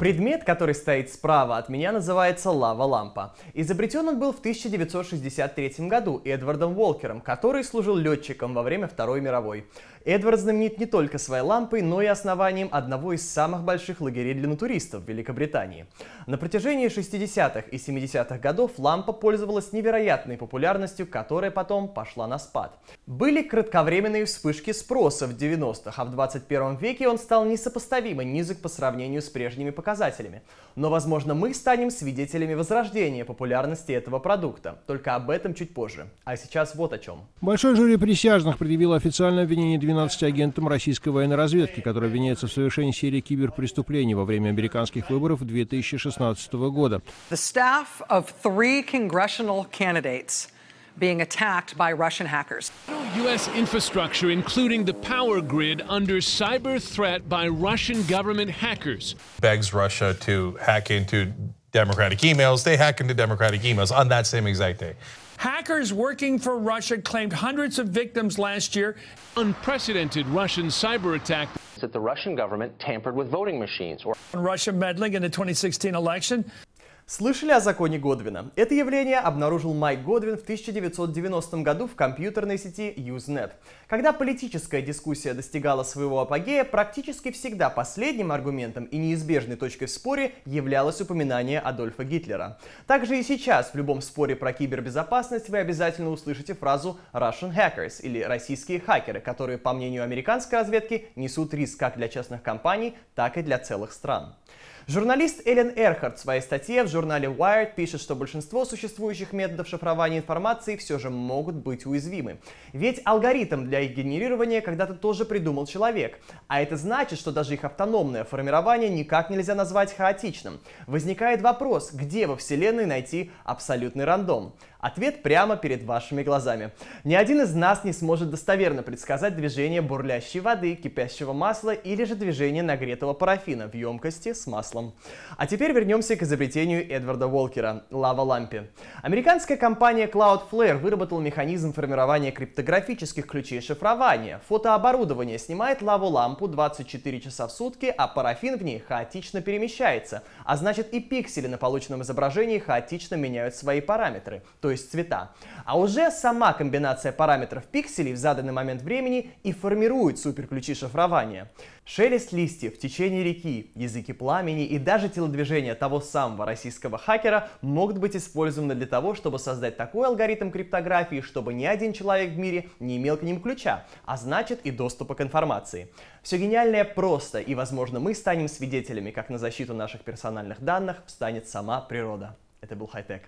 Предмет, который стоит справа от меня, называется лава-лампа. Изобретен он был в 1963 году Эдвардом Уолкером, который служил летчиком во время Второй мировой. Эдвард знаменит не только своей лампой, но и основанием одного из самых больших лагерей для натуристов в Великобритании. На протяжении 60-х и 70-х годов лампа пользовалась невероятной популярностью, которая потом пошла на спад. Были кратковременные вспышки спроса в 90-х, а в 21 веке он стал несопоставимо низок по сравнению с прежними показателями показателями. Но, возможно, мы станем свидетелями возрождения популярности этого продукта. Только об этом чуть позже. А сейчас вот о чем. Большой жюри присяжных предъявило официальное обвинение 12 агентам российской военной разведки, которые обвиняются в совершении серии киберпреступлений во время американских выборов 2016 года. being attacked by Russian hackers. U.S. infrastructure, including the power grid, under cyber threat by Russian government hackers. Begs Russia to hack into Democratic emails. They hack into Democratic emails on that same exact day. Hackers working for Russia claimed hundreds of victims last year. Unprecedented Russian cyber attack. That the Russian government tampered with voting machines. Or Russia meddling in the 2016 election. Слышали о законе Годвина? Это явление обнаружил Майк Годвин в 1990 году в компьютерной сети Usenet. Когда политическая дискуссия достигала своего апогея, практически всегда последним аргументом и неизбежной точкой в споре являлось упоминание Адольфа Гитлера. Также и сейчас в любом споре про кибербезопасность вы обязательно услышите фразу «Russian hackers» или «российские хакеры», которые, по мнению американской разведки, несут риск как для частных компаний, так и для целых стран. Журналист Эллен Эрхард в своей статье в журнале Wired пишет, что большинство существующих методов шифрования информации все же могут быть уязвимы. Ведь алгоритм для их генерирования когда-то тоже придумал человек. А это значит, что даже их автономное формирование никак нельзя назвать хаотичным. Возникает вопрос, где во Вселенной найти абсолютный рандом? Ответ прямо перед вашими глазами. Ни один из нас не сможет достоверно предсказать движение бурлящей воды, кипящего масла или же движение нагретого парафина в емкости с маслом прошлом. А теперь вернемся к изобретению Эдварда Волкера – лава-лампе. Американская компания Cloudflare выработала механизм формирования криптографических ключей шифрования. Фотооборудование снимает лаву-лампу 24 часа в сутки, а парафин в ней хаотично перемещается, а значит и пиксели на полученном изображении хаотично меняют свои параметры, то есть цвета. А уже сама комбинация параметров пикселей в заданный момент времени и формирует суперключи шифрования. Шелест листьев, течение реки, языки пламени и даже телодвижения того самого российского хакера могут быть использованы для того, чтобы создать такой алгоритм криптографии, чтобы ни один человек в мире не имел к ним ключа, а значит и доступа к информации. Все гениальное просто, и, возможно, мы станем свидетелями, как на защиту наших персональных данных встанет сама природа. Это был Хайтек.